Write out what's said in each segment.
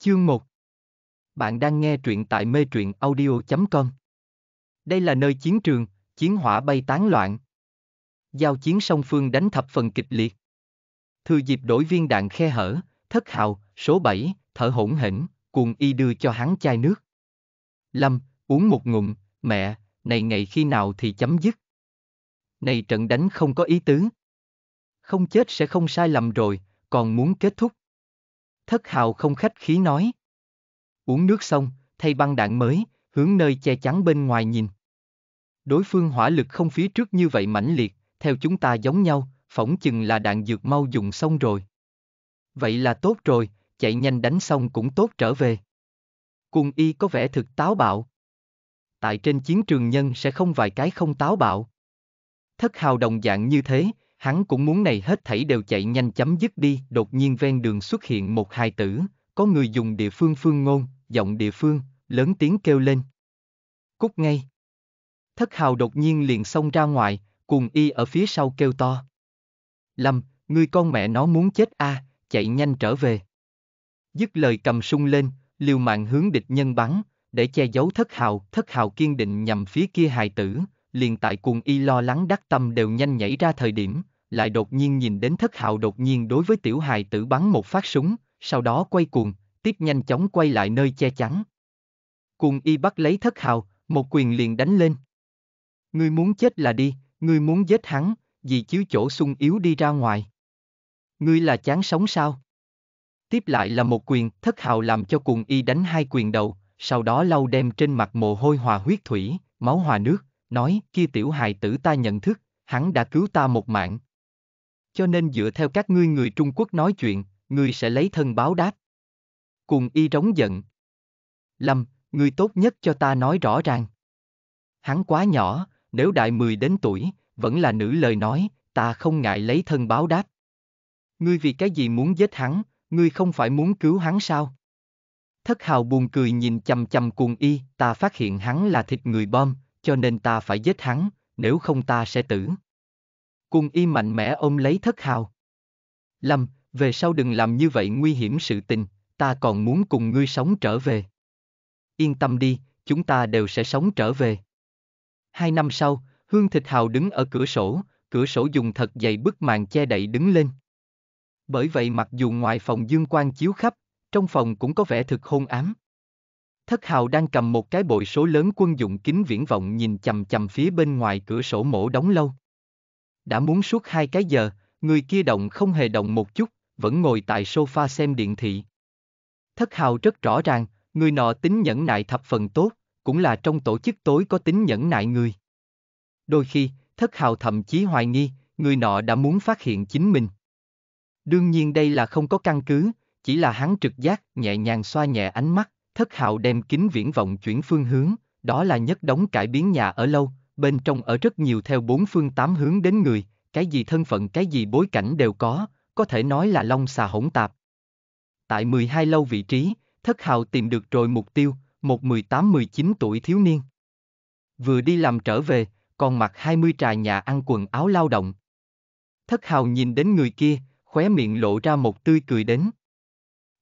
Chương 1 Bạn đang nghe truyện tại mê truyện audio.com Đây là nơi chiến trường, chiến hỏa bay tán loạn. Giao chiến song phương đánh thập phần kịch liệt. Thừa dịp đổi viên đạn khe hở, thất hào, số 7, thở hổn hển, cuồng y đưa cho hắn chai nước. Lâm, uống một ngụm, mẹ, này ngày khi nào thì chấm dứt. Này trận đánh không có ý tứ. Không chết sẽ không sai lầm rồi, còn muốn kết thúc thất hào không khách khí nói. Uống nước xong, thay băng đạn mới, hướng nơi che chắn bên ngoài nhìn. Đối phương hỏa lực không phía trước như vậy mãnh liệt, theo chúng ta giống nhau, phỏng chừng là đạn dược mau dùng xong rồi. Vậy là tốt rồi, chạy nhanh đánh xong cũng tốt trở về. Cùng y có vẻ thực táo bạo. Tại trên chiến trường nhân sẽ không vài cái không táo bạo. Thất hào đồng dạng như thế, hắn cũng muốn này hết thảy đều chạy nhanh chấm dứt đi. Đột nhiên ven đường xuất hiện một hài tử, có người dùng địa phương phương ngôn, giọng địa phương, lớn tiếng kêu lên. Cút ngay. Thất hào đột nhiên liền xông ra ngoài, cùng y ở phía sau kêu to. Lâm, người con mẹ nó muốn chết a, à, chạy nhanh trở về. Dứt lời cầm sung lên, liều mạng hướng địch nhân bắn, để che giấu thất hào, thất hào kiên định nhằm phía kia hài tử, liền tại cuồng y lo lắng đắc tâm đều nhanh nhảy ra thời điểm, lại đột nhiên nhìn đến thất hạo đột nhiên đối với tiểu hài tử bắn một phát súng, sau đó quay cuồng, tiếp nhanh chóng quay lại nơi che chắn. Cuồng y bắt lấy thất hào, một quyền liền đánh lên. Ngươi muốn chết là đi, ngươi muốn giết hắn, vì chiếu chỗ sung yếu đi ra ngoài. Ngươi là chán sống sao? Tiếp lại là một quyền, thất hào làm cho cuồng y đánh hai quyền đầu, sau đó lau đem trên mặt mồ hôi hòa huyết thủy, máu hòa nước nói, kia tiểu hài tử ta nhận thức, hắn đã cứu ta một mạng. Cho nên dựa theo các ngươi người Trung Quốc nói chuyện, ngươi sẽ lấy thân báo đáp. Cùng y rống giận. Lâm, ngươi tốt nhất cho ta nói rõ ràng. Hắn quá nhỏ, nếu đại 10 đến tuổi, vẫn là nữ lời nói, ta không ngại lấy thân báo đáp. Ngươi vì cái gì muốn giết hắn, ngươi không phải muốn cứu hắn sao? Thất hào buồn cười nhìn chầm chầm cuồng y, ta phát hiện hắn là thịt người bom, cho nên ta phải giết hắn, nếu không ta sẽ tử. Cung y mạnh mẽ ôm lấy thất hào. Lâm, về sau đừng làm như vậy nguy hiểm sự tình, ta còn muốn cùng ngươi sống trở về. Yên tâm đi, chúng ta đều sẽ sống trở về. Hai năm sau, Hương Thịt Hào đứng ở cửa sổ, cửa sổ dùng thật dày bức màn che đậy đứng lên. Bởi vậy mặc dù ngoài phòng dương quang chiếu khắp, trong phòng cũng có vẻ thực hôn ám. Thất Hào đang cầm một cái bội số lớn quân dụng kính viễn vọng nhìn chầm chầm phía bên ngoài cửa sổ mổ đóng lâu. Đã muốn suốt hai cái giờ, người kia động không hề động một chút, vẫn ngồi tại sofa xem điện thị. Thất Hào rất rõ ràng, người nọ tính nhẫn nại thập phần tốt, cũng là trong tổ chức tối có tính nhẫn nại người. Đôi khi, Thất Hào thậm chí hoài nghi, người nọ đã muốn phát hiện chính mình. Đương nhiên đây là không có căn cứ, chỉ là hắn trực giác nhẹ nhàng xoa nhẹ ánh mắt. Thất hạo đem kính viễn vọng chuyển phương hướng, đó là nhất đóng cải biến nhà ở lâu, bên trong ở rất nhiều theo bốn phương tám hướng đến người, cái gì thân phận cái gì bối cảnh đều có, có thể nói là long xà hỗn tạp. Tại 12 lâu vị trí, Thất Hào tìm được rồi mục tiêu, một 18-19 tuổi thiếu niên. Vừa đi làm trở về, còn mặc 20 trà nhà ăn quần áo lao động. Thất Hào nhìn đến người kia, khóe miệng lộ ra một tươi cười đến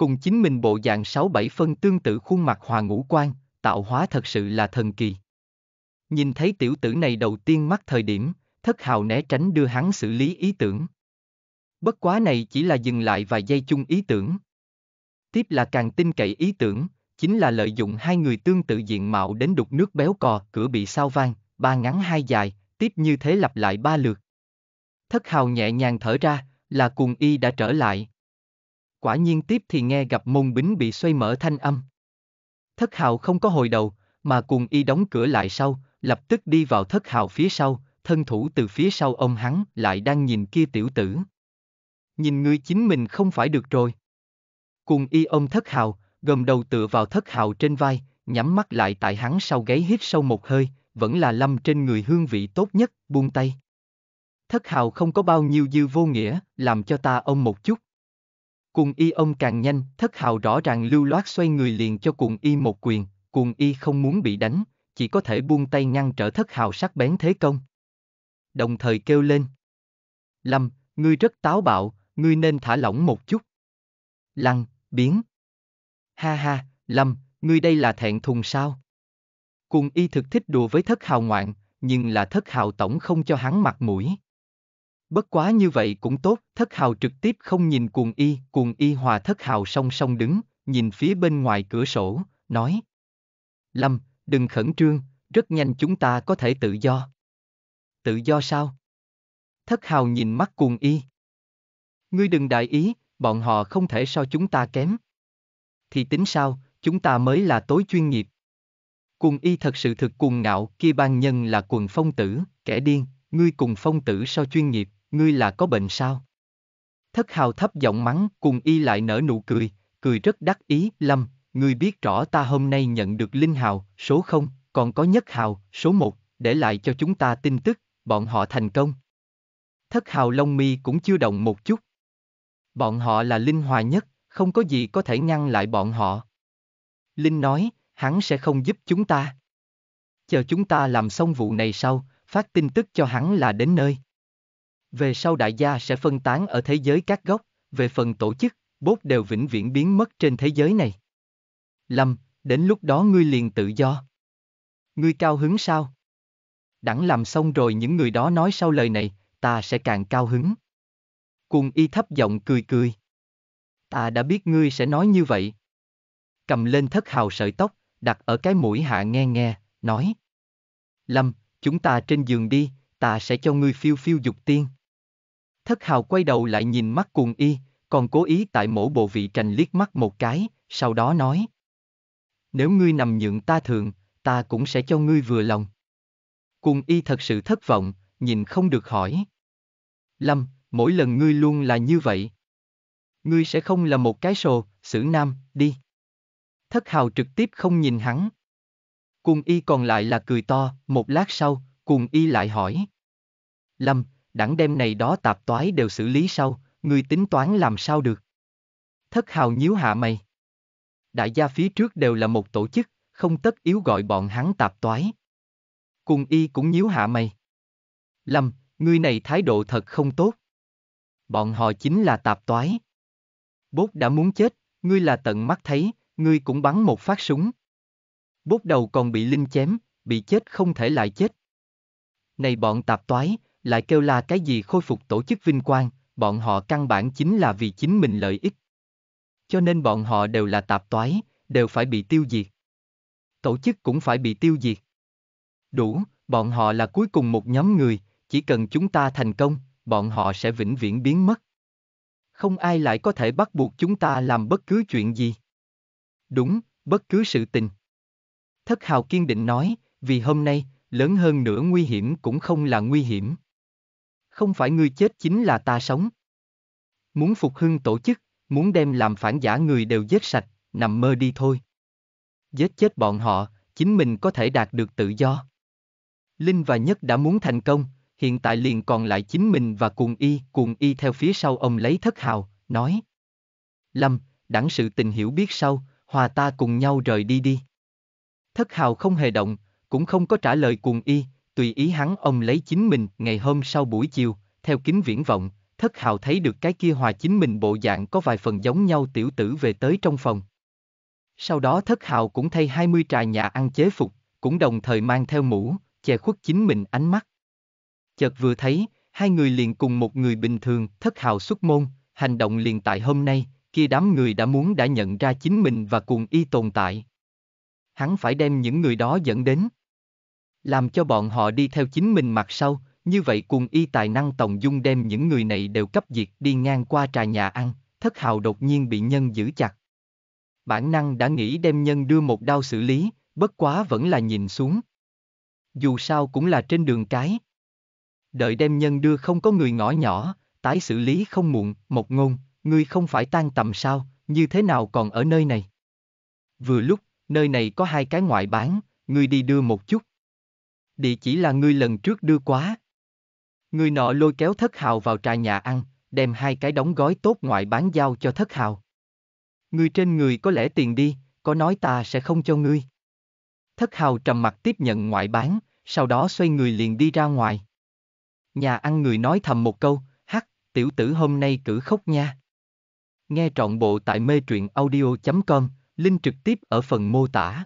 cùng chính mình bộ dạng sáu bảy phân tương tự khuôn mặt hòa ngũ quan, tạo hóa thật sự là thần kỳ. Nhìn thấy tiểu tử này đầu tiên mắc thời điểm, thất hào né tránh đưa hắn xử lý ý tưởng. Bất quá này chỉ là dừng lại vài giây chung ý tưởng. Tiếp là càng tin cậy ý tưởng, chính là lợi dụng hai người tương tự diện mạo đến đục nước béo cò, cửa bị sao vang, ba ngắn hai dài, tiếp như thế lặp lại ba lượt. Thất hào nhẹ nhàng thở ra, là cùng y đã trở lại. Quả nhiên tiếp thì nghe gặp môn bính bị xoay mở thanh âm. Thất hào không có hồi đầu, mà cùng y đóng cửa lại sau, lập tức đi vào thất hào phía sau, thân thủ từ phía sau ông hắn lại đang nhìn kia tiểu tử. Nhìn ngươi chính mình không phải được rồi. Cùng y ông thất hào, gầm đầu tựa vào thất hào trên vai, nhắm mắt lại tại hắn sau gáy hít sâu một hơi, vẫn là lâm trên người hương vị tốt nhất, buông tay. Thất hào không có bao nhiêu dư vô nghĩa, làm cho ta ông một chút. Cuồng y ông càng nhanh, thất hào rõ ràng lưu loát xoay người liền cho cuồng y một quyền, cuồng y không muốn bị đánh, chỉ có thể buông tay ngăn trở thất hào sắc bén thế công. Đồng thời kêu lên. Lâm, ngươi rất táo bạo, ngươi nên thả lỏng một chút. Lăng, biến. Ha ha, Lâm, ngươi đây là thẹn thùng sao? Cuồng y thực thích đùa với thất hào ngoạn, nhưng là thất hào tổng không cho hắn mặt mũi. Bất quá như vậy cũng tốt, thất hào trực tiếp không nhìn cuồng y, cuồng y hòa thất hào song song đứng, nhìn phía bên ngoài cửa sổ, nói. Lâm, đừng khẩn trương, rất nhanh chúng ta có thể tự do. Tự do sao? Thất hào nhìn mắt cuồng y. Ngươi đừng đại ý, bọn họ không thể so chúng ta kém. Thì tính sao, chúng ta mới là tối chuyên nghiệp. Cuồng y thật sự thực cuồng ngạo, kia ban nhân là cuồng phong tử, kẻ điên, ngươi cùng phong tử so chuyên nghiệp, ngươi là có bệnh sao? Thất hào thấp giọng mắng, cùng y lại nở nụ cười, cười rất đắc ý, Lâm, ngươi biết rõ ta hôm nay nhận được linh hào, số 0, còn có nhất hào, số 1, để lại cho chúng ta tin tức, bọn họ thành công. Thất hào lông mi cũng chưa động một chút. Bọn họ là linh hòa nhất, không có gì có thể ngăn lại bọn họ. Linh nói, hắn sẽ không giúp chúng ta. Chờ chúng ta làm xong vụ này sau, phát tin tức cho hắn là đến nơi. Về sau đại gia sẽ phân tán ở thế giới các góc, về phần tổ chức, bốt đều vĩnh viễn biến mất trên thế giới này. Lâm, đến lúc đó ngươi liền tự do. Ngươi cao hứng sao? Đẳng làm xong rồi những người đó nói sau lời này, ta sẽ càng cao hứng. Cùng y thấp giọng cười cười. Ta đã biết ngươi sẽ nói như vậy. Cầm lên thất hào sợi tóc, đặt ở cái mũi hạ nghe nghe, nói. Lâm, chúng ta trên giường đi, ta sẽ cho ngươi phiêu phiêu dục tiên. Thất hào quay đầu lại nhìn mắt cuồng y, còn cố ý tại mỗi bộ vị trành liếc mắt một cái, sau đó nói. Nếu ngươi nằm nhượng ta thường, ta cũng sẽ cho ngươi vừa lòng. Cuồng y thật sự thất vọng, nhìn không được hỏi. Lâm, mỗi lần ngươi luôn là như vậy. Ngươi sẽ không là một cái sồ, xử nam, đi. Thất hào trực tiếp không nhìn hắn. Cuồng y còn lại là cười to, một lát sau, cuồng y lại hỏi. Lâm, đẳng đem này đó tạp toái đều xử lý sau, ngươi tính toán làm sao được. Thất hào nhíu hạ mày. Đại gia phía trước đều là một tổ chức, không tất yếu gọi bọn hắn tạp toái. Cùng y cũng nhíu hạ mày. Lâm, ngươi này thái độ thật không tốt. Bọn họ chính là tạp toái. Bốt đã muốn chết, ngươi là tận mắt thấy, ngươi cũng bắn một phát súng. Bốt đầu còn bị linh chém, bị chết không thể lại chết. Này bọn tạp toái, lại kêu là cái gì khôi phục tổ chức vinh quang, bọn họ căn bản chính là vì chính mình lợi ích. Cho nên bọn họ đều là tạp toái, đều phải bị tiêu diệt. Tổ chức cũng phải bị tiêu diệt. Đủ, bọn họ là cuối cùng một nhóm người, chỉ cần chúng ta thành công, bọn họ sẽ vĩnh viễn biến mất. Không ai lại có thể bắt buộc chúng ta làm bất cứ chuyện gì. Đúng, bất cứ sự tình. Thất Hào kiên định nói, vì hôm nay, lớn hơn nữa nguy hiểm cũng không là nguy hiểm không phải ngươi chết chính là ta sống. Muốn phục hưng tổ chức, muốn đem làm phản giả người đều giết sạch, nằm mơ đi thôi. Giết chết bọn họ, chính mình có thể đạt được tự do. Linh và Nhất đã muốn thành công, hiện tại liền còn lại chính mình và cuồng y, cuồng y theo phía sau ông lấy thất hào, nói. Lâm, đẳng sự tình hiểu biết sau, hòa ta cùng nhau rời đi đi. Thất hào không hề động, cũng không có trả lời cuồng y, tùy ý hắn ông lấy chính mình. Ngày hôm sau buổi chiều, theo kính viễn vọng, thất hào thấy được cái kia hòa chính mình bộ dạng có vài phần giống nhau tiểu tử về tới trong phòng. Sau đó thất hào cũng thay 20 trà nhà ăn chế phục, cũng đồng thời mang theo mũ, che khuất chính mình ánh mắt. Chợt vừa thấy, hai người liền cùng một người bình thường, thất hào xuất môn, hành động liền tại hôm nay, kia đám người đã muốn đã nhận ra chính mình và cuồng y tồn tại. Hắn phải đem những người đó dẫn đến. Làm cho bọn họ đi theo chính mình mặt sau, như vậy cùng y tài năng tổng dung đem những người này đều cấp diệt đi ngang qua trà nhà ăn, thất hào đột nhiên bị nhân giữ chặt. Bản năng đã nghĩ đem nhân đưa một đao xử lý, bất quá vẫn là nhìn xuống. Dù sao cũng là trên đường cái. Đợi đem nhân đưa không có người ngõ nhỏ, tái xử lý không muộn, một ngôn, ngươi không phải tan tầm sao, như thế nào còn ở nơi này? Vừa lúc, nơi này có hai cái ngoại bán, ngươi đi đưa một chút địa chỉ là ngươi lần trước đưa quá. Người nọ lôi kéo thất hào vào trà nhà ăn, đem hai cái đóng gói tốt ngoại bán giao cho thất hào. Người trên người có lẽ tiền đi, có nói ta sẽ không cho ngươi. Thất hào trầm mặt tiếp nhận ngoại bán, sau đó xoay người liền đi ra ngoài. Nhà ăn người nói thầm một câu, hắc, tiểu tử hôm nay cử khóc nha. Nghe trọn bộ tại mê truyện audio.com, link trực tiếp ở phần mô tả.